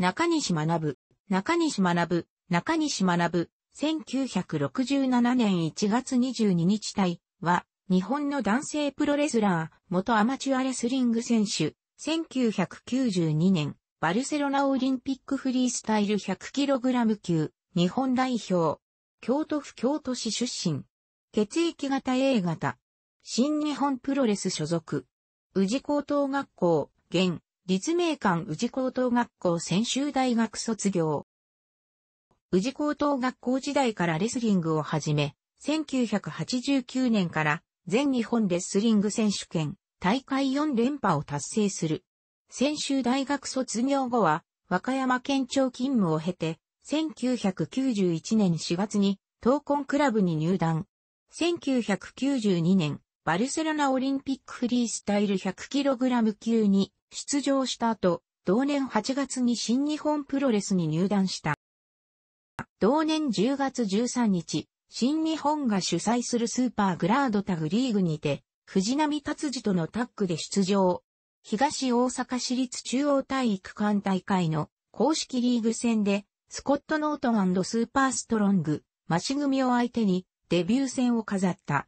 中西学、中西学、中西学、1967年1月22日隊は、日本の男性プロレスラー、元アマチュアレスリング選手、1992年、バルセロナオリンピックフリースタイル 100kg 級、日本代表、京都府京都市出身、血液型 A 型、新日本プロレス所属、宇治高等学校、現、立命館宇治高等学校専修大学卒業。宇治高等学校時代からレスリングを始め、1989年から全日本レスリング選手権大会4連覇を達成する。専修大学卒業後は和歌山県庁勤務を経て、1991年4月に東根クラブに入団。1992年、バルセロナオリンピックフリースタイル 100kg 級に出場した後、同年8月に新日本プロレスに入団した。同年10月13日、新日本が主催するスーパーグラードタグリーグにて、藤波達治とのタッグで出場。東大阪市立中央体育館大会の公式リーグ戦で、スコット・ノートンスーパーストロング、マシ組を相手にデビュー戦を飾った。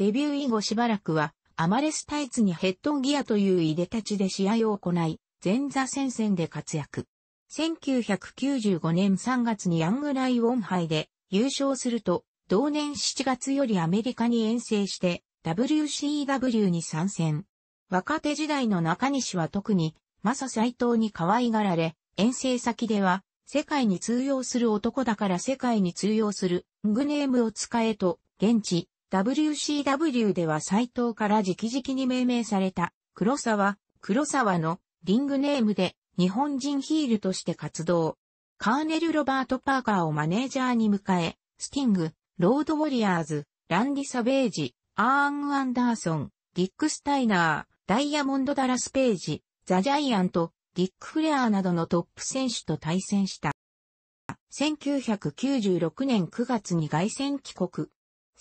デビュー以後しばらくは、アマレスタイツにヘッドギアといういでたちで試合を行い、前座戦線で活躍。1995年3月にヤングライオン杯で優勝すると、同年7月よりアメリカに遠征して WCW に参戦。若手時代の中西は特に、マサ斎藤に可愛がられ、遠征先では、世界に通用する男だから世界に通用する、ングネームを使えと、現地、WCW では斎藤から直々に命名された黒沢、黒沢のリングネームで日本人ヒールとして活動。カーネル・ロバート・パーカーをマネージャーに迎え、スティング、ロード・ウォリアーズ、ランディ・サベージ、アーン・アンダーソン、ディック・スタイナー、ダイヤモンド・ダラス・ページ、ザ・ジャイアント、ディック・フレアーなどのトップ選手と対戦した。1996年9月に外戦帰国。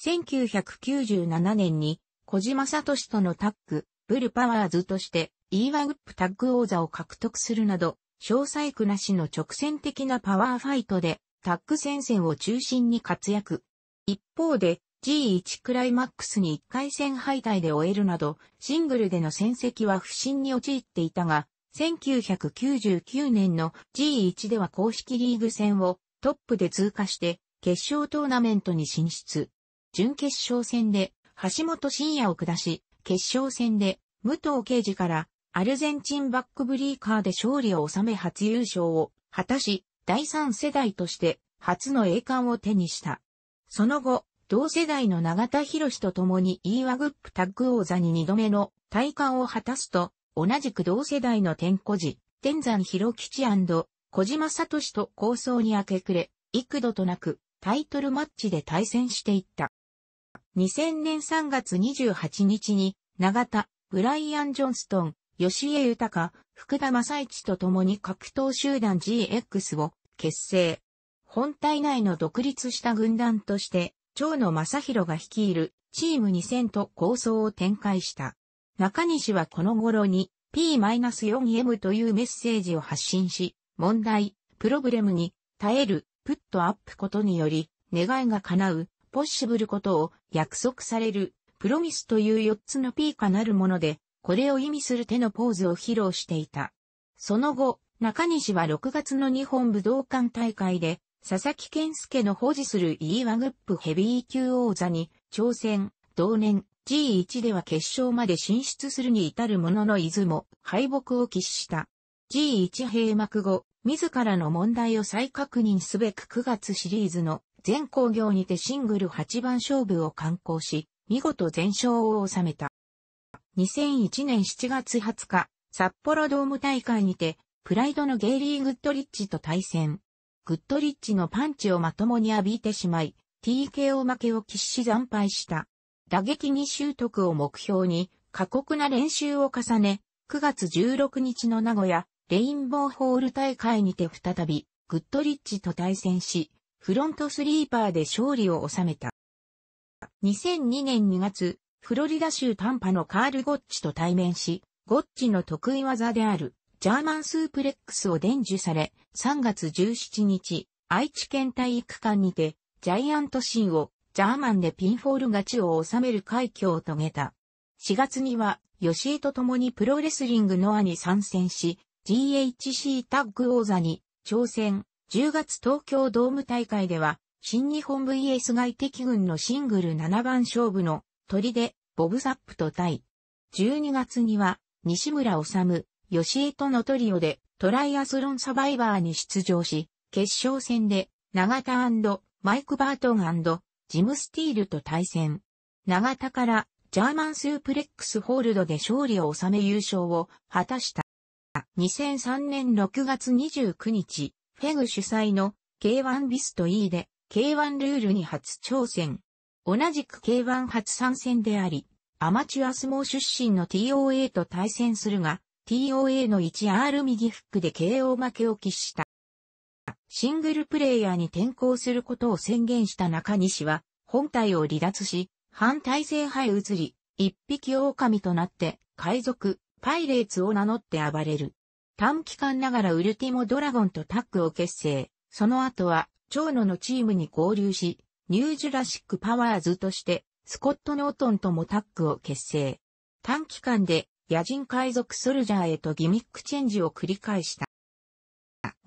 1997年に小島聡とのタッグ、ブルパワーズとして e 1 a ッ p タッグ王座を獲得するなど、詳細区なしの直線的なパワーファイトでタッグ戦線を中心に活躍。一方で G1 クライマックスに1回戦敗退で終えるなど、シングルでの戦績は不振に陥っていたが、1999年の G1 では公式リーグ戦をトップで通過して決勝トーナメントに進出。準決勝戦で橋本真也を下し、決勝戦で武藤敬司からアルゼンチンバックブリーカーで勝利を収め初優勝を果たし、第3世代として初の栄冠を手にした。その後、同世代の永田博士と共に e ワグップタッグ王座に2度目の大冠を果たすと、同じく同世代の天古寺、天山広吉小島聡と構想に明け暮れ、幾度となくタイトルマッチで対戦していった。2000年3月28日に、永田、ブライアン・ジョンストン、吉江豊、福田正一と共に格闘集団 GX を結成。本体内の独立した軍団として、長野正宏が率いるチーム2000と構想を展開した。中西はこの頃に P-4M というメッセージを発信し、問題、プログレムに耐える、プットアップことにより、願いが叶う、ポッシブルことを約束される、プロミスという4つの P かなるもので、これを意味する手のポーズを披露していた。その後、中西は6月の日本武道館大会で、佐々木健介の保持する E ワグップヘビー級王座に挑戦、同年 G1 では決勝まで進出するに至るものの出雲、敗北を喫した。G1 閉幕後、自らの問題を再確認すべく9月シリーズの全工業にてシングル8番勝負を観光し、見事全勝を収めた。2001年7月20日、札幌ドーム大会にて、プライドのゲイリー・グッドリッチと対戦。グッドリッチのパンチをまともに浴びてしまい、TKO 負けを喫し惨敗した。打撃に習得を目標に、過酷な練習を重ね、9月16日の名古屋、レインボーホール大会にて再び、グッドリッチと対戦し、フロントスリーパーで勝利を収めた。2002年2月、フロリダ州タンパのカール・ゴッチと対面し、ゴッチの得意技であるジャーマンスープレックスを伝授され、3月17日、愛知県体育館にて、ジャイアントシーンをジャーマンでピンフォール勝ちを収める快挙を遂げた。4月には、吉井と共にプロレスリングノアに参戦し、GHC タッグ王座に挑戦。10月東京ドーム大会では、新日本 VS 外敵軍のシングル7番勝負の鳥でボブサップと対。12月には西村治、吉江とのトリオでトライアスロンサバイバーに出場し、決勝戦で長田マイク・バートンジム・スティールと対戦。長田からジャーマンスープレックスホールドで勝利を収め優勝を果たした。2003年6月29日、フェグ主催の K1 ビスト E で K1 ルールに初挑戦。同じく K1 初参戦であり、アマチュア相撲出身の TOA と対戦するが、TOA の 1R 右フックで KO 負けを喫した。シングルプレイヤーに転向することを宣言した中西は、本体を離脱し、反体制派へ移り、一匹狼となって、海賊、パイレーツを名乗って暴れる。短期間ながらウルティモドラゴンとタッグを結成、その後は、長野のチームに合流し、ニュージュラシックパワーズとして、スコット・ノートンともタッグを結成。短期間で、野人海賊ソルジャーへとギミックチェンジを繰り返した。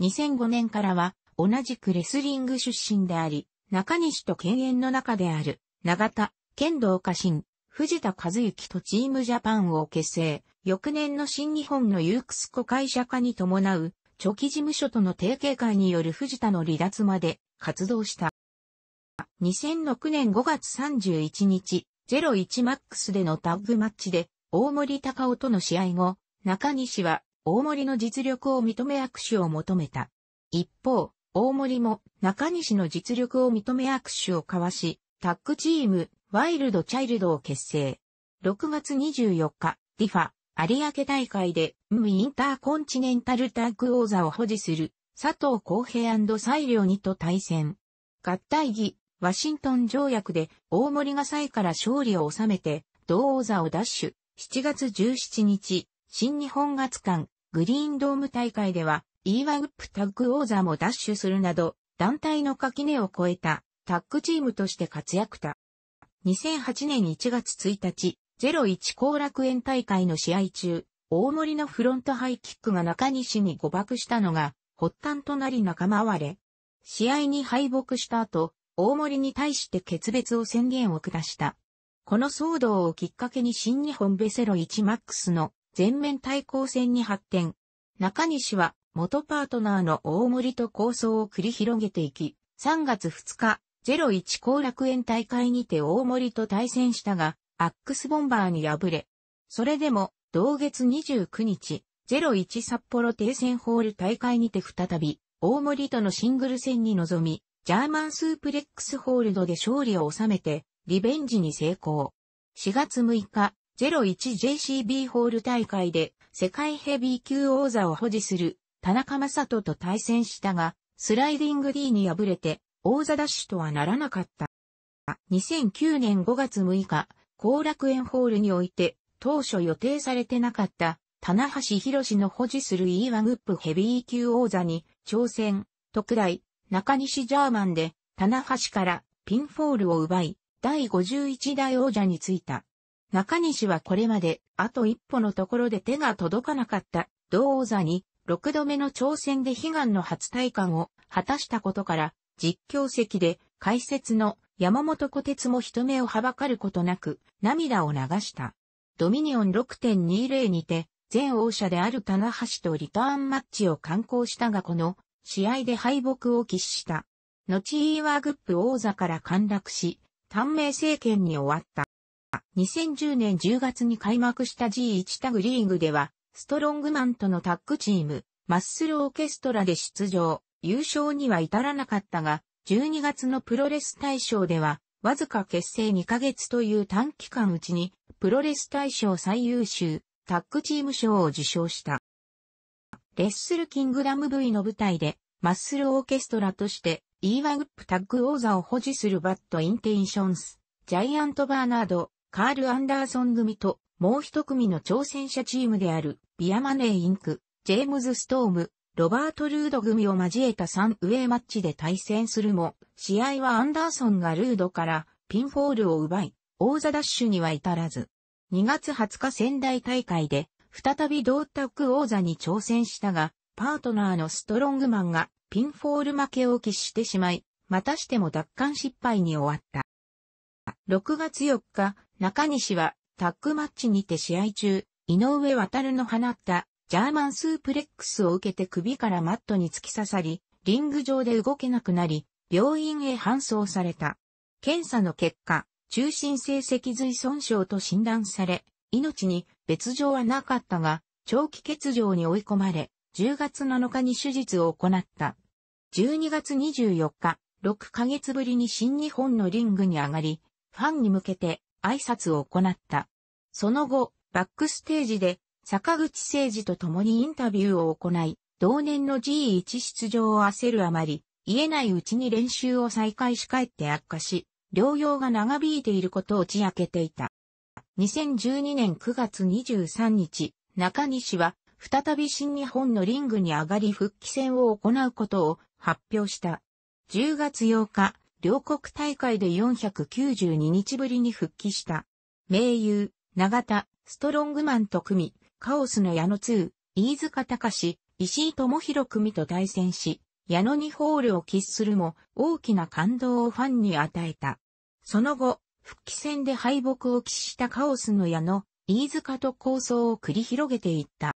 2005年からは、同じくレスリング出身であり、中西と犬猿の中である、長田、剣道家臣、藤田和幸とチームジャパンを結成。翌年の新日本のユークスコ会社化に伴う、初期事務所との提携会による藤田の離脱まで活動した。2006年5月31日、01マックスでのタッグマッチで、大森高尾との試合後、中西は大森の実力を認め握手を求めた。一方、大森も中西の実力を認め握手を交わし、タッグチーム、ワイルドチャイルドを結成。6月24日、ディファ、有明大会で、ムインターコンチネンタルタッグ王座を保持する、佐藤公平西良にと対戦。合体儀、ワシントン条約で大森が際から勝利を収めて、同王座を奪取。7月17日、新日本月間、グリーンドーム大会では、イーワグップタッグ王座も奪取するなど、団体の垣根を越えたタッグチームとして活躍た。2008年1月1日、01後楽園大会の試合中、大森のフロントハイキックが中西に誤爆したのが発端となり仲間割れ。試合に敗北した後、大森に対して決別を宣言を下した。この騒動をきっかけに新日本ベセロ1マックスの全面対抗戦に発展。中西は元パートナーの大森と構想を繰り広げていき、3月2日、01後楽園大会にて大森と対戦したが、アックスボンバーに敗れ、それでも、同月29日、01札幌停戦ホール大会にて再び、大森とのシングル戦に臨み、ジャーマンスープレックスホールドで勝利を収めて、リベンジに成功。4月6日、01JCB ホール大会で、世界ヘビー級王座を保持する、田中正人と対戦したが、スライディング D に敗れて、王座ダッシュとはならなかった。2009年5月6日、後楽園ホールにおいて、当初予定されてなかった、棚橋博の保持する E1 グップヘビー級王座に、挑戦、特大、中西ジャーマンで、棚橋からピンフォールを奪い、第51代王者についた。中西はこれまで、あと一歩のところで手が届かなかった、同王座に、6度目の挑戦で悲願の初体感を果たしたことから、実況席で解説の山本小鉄も人目をはばかることなく、涙を流した。ドミニオン6.20にて、前王者である棚橋とリターンマッチを観光したがこの、試合で敗北を喫した。後イーワーグップ王座から陥落し、短命政権に終わった。2010年10月に開幕した G1 タグリーグでは、ストロングマンとのタッグチーム、マッスルオーケストラで出場、優勝には至らなかったが、12月のプロレス大賞では、わずか結成2ヶ月という短期間うちに、プロレス大賞最優秀、タッグチーム賞を受賞した。レッスルキングダム V の舞台で、マッスルオーケストラとして、イーワグップタッグ王座を保持するバッドインテンションス、ジャイアントバーナード、カール・アンダーソン組と、もう一組の挑戦者チームである、ビアマネーインク、ジェームズ・ストーム、ロバート・ルード組を交えた3ウェイマッチで対戦するも、試合はアンダーソンがルードからピンフォールを奪い、王座ダッシュには至らず、2月20日仙台大会で、再び同卓王座に挑戦したが、パートナーのストロングマンがピンフォール負けを喫してしまい、またしても奪還失敗に終わった。6月4日、中西はタッグマッチにて試合中、井上渡るの放ったジャーマンスープレックスを受けて首からマットに突き刺さり、リング上で動けなくなり、病院へ搬送された。検査の結果、中心性脊髄損傷と診断され、命に別状はなかったが、長期欠場に追い込まれ、10月7日に手術を行った。12月24日、6ヶ月ぶりに新日本のリングに上がり、ファンに向けて挨拶を行った。その後、バックステージで坂口誠二と共にインタビューを行い、同年の G1 出場を焦るあまり、言えないうちに練習を再開し帰って悪化し、療養が長引いていることを打ち明けていた。2012年9月23日、中西は、再び新日本のリングに上がり復帰戦を行うことを発表した。10月8日、両国大会で492日ぶりに復帰した。名優、長田、ストロングマンと組み、カオスの矢野2、飯塚隆、石井智弘組と対戦し、矢野にホールを喫するも大きな感動をファンに与えた。その後、復帰戦で敗北を喫したカオスの矢野、飯塚と構想を繰り広げていった。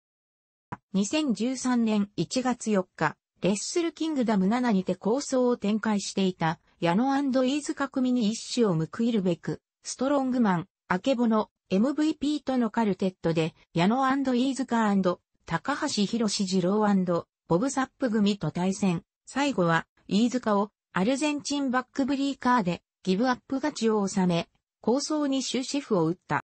2013年1月4日、レッスルキングダム7にて構想を展開していた矢野飯塚組に一矢を報いるべく、ストロングマン、アケボノ、MVP とのカルテットで、矢野飯塚高橋博二郎ボブサップ組と対戦。最後は、飯塚をアルゼンチンバックブリーカーでギブアップ勝ちを収め、構想に終止符を打った。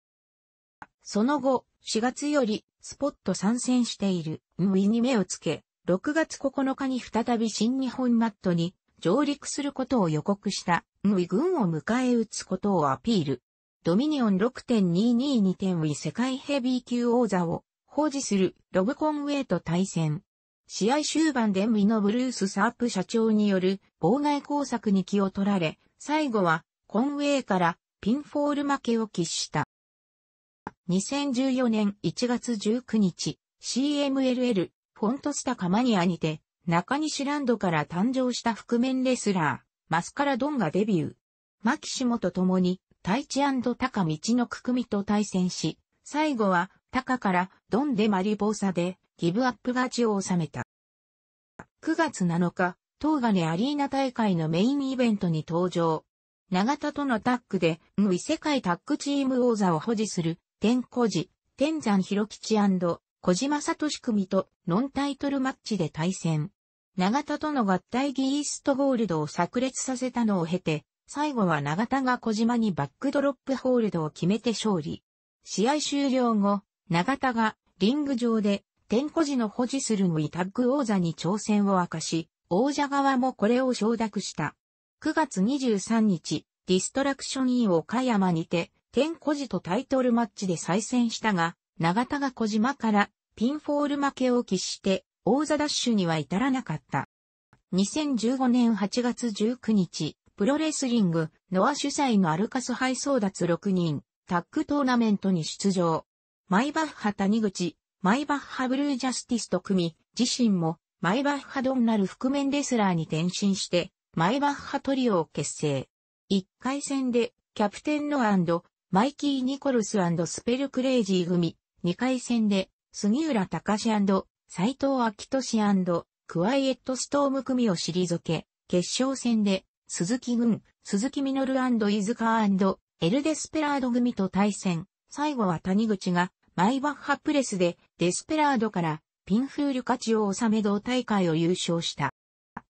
その後、4月よりスポット参戦しているムイに目をつけ、6月9日に再び新日本マットに上陸することを予告したムイ軍を迎え撃つことをアピール。ドミニオン6.222点ィ世界ヘビー級王座を保持するロブコンウェイと対戦。試合終盤でィのブルース・サープ社長による妨害工作に気を取られ、最後はコンウェイからピンフォール負けを喫した。2014年1月19日、CMLL フォントスタカマニアにて、中西ランドから誕生した覆面レスラー、マスカラドンがデビュー。マキシモと共に太一高道のくくみと対戦し、最後は高からドンデマリボーサでギブアップ勝ちを収めた。9月7日、東金アリーナ大会のメインイベントに登場。長田とのタッグで、無異世界タッグチーム王座を保持する、天小寺、天山広吉小島聡組とノンタイトルマッチで対戦。長田との合体ギーストゴールドを炸裂させたのを経て、最後は長田が小島にバックドロップホールドを決めて勝利。試合終了後、長田がリング上で天候寺の保持するムイタッグ王座に挑戦を明かし、王者側もこれを承諾した。9月23日、ディストラクションイン岡山にて、天候寺とタイトルマッチで再戦したが、長田が小島からピンフォール負けを喫して、王座ダッシュには至らなかった。2015年8月19日、プロレスリング、ノア主催のアルカス杯争奪6人、タッグトーナメントに出場。マイバッハ谷口、マイバッハブルージャスティスと組み、自身もマイバッハドンナル覆面レスラーに転身して、マイバッハトリオを結成。1回戦で、キャプテンノアマイキー・ニコルススペルクレイジー組、2回戦で、杉浦隆斎藤昭俊クワイエットストーム組を退け、決勝戦で、鈴木軍、鈴木みのる飯塚エルデスペラード組と対戦。最後は谷口がマイバッハプレスでデスペラードからピンフール勝ちを収め同大会を優勝した。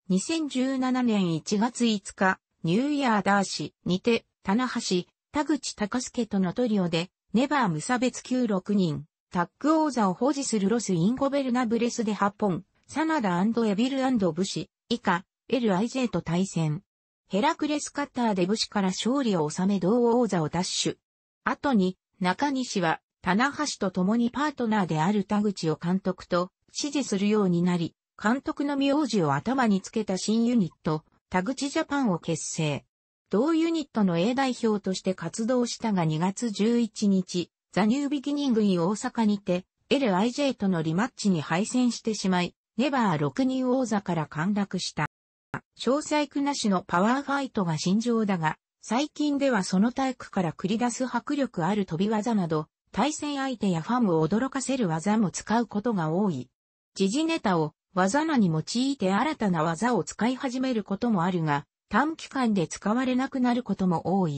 2017年1月5日、ニューイヤーダーシにて、棚橋、田口隆介とのトリオで、ネバー無差別級6人、タッグ王座を保持するロス・インゴベルナブレスで8本、サナダエビルブシ、以下、LIJ と対戦。ヘラクレスカッターで武士から勝利を収め同王座を奪取。後に、中西は、棚橋と共にパートナーである田口を監督と支持するようになり、監督の名字を頭につけた新ユニット、田口ジャパンを結成。同ユニットの A 代表として活動したが2月11日、ザ・ニュービギニング・イ大阪にて、LIJ とのリマッチに敗戦してしまい、ネバー6人王座から陥落した。詳細区なしのパワーファイトが尋常だが、最近ではその体育から繰り出す迫力ある飛び技など、対戦相手やファンを驚かせる技も使うことが多い。時事ネタを技名に用いて新たな技を使い始めることもあるが、短期間で使われなくなることも多い。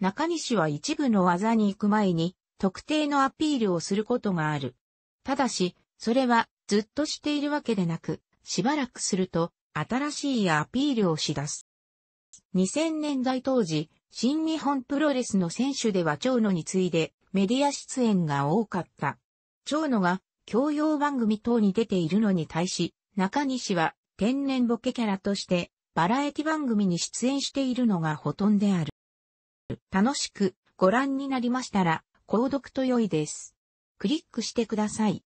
中西は一部の技に行く前に特定のアピールをすることがある。ただし、それはずっとしているわけでなく、しばらくすると新しいアピールをし出す。2000年代当時、新日本プロレスの選手では長野に次いでメディア出演が多かった。長野が教養番組等に出ているのに対し、中西は天然ボケキャラとしてバラエティ番組に出演しているのがほとんどである。楽しくご覧になりましたら、購読と良いです。クリックしてください。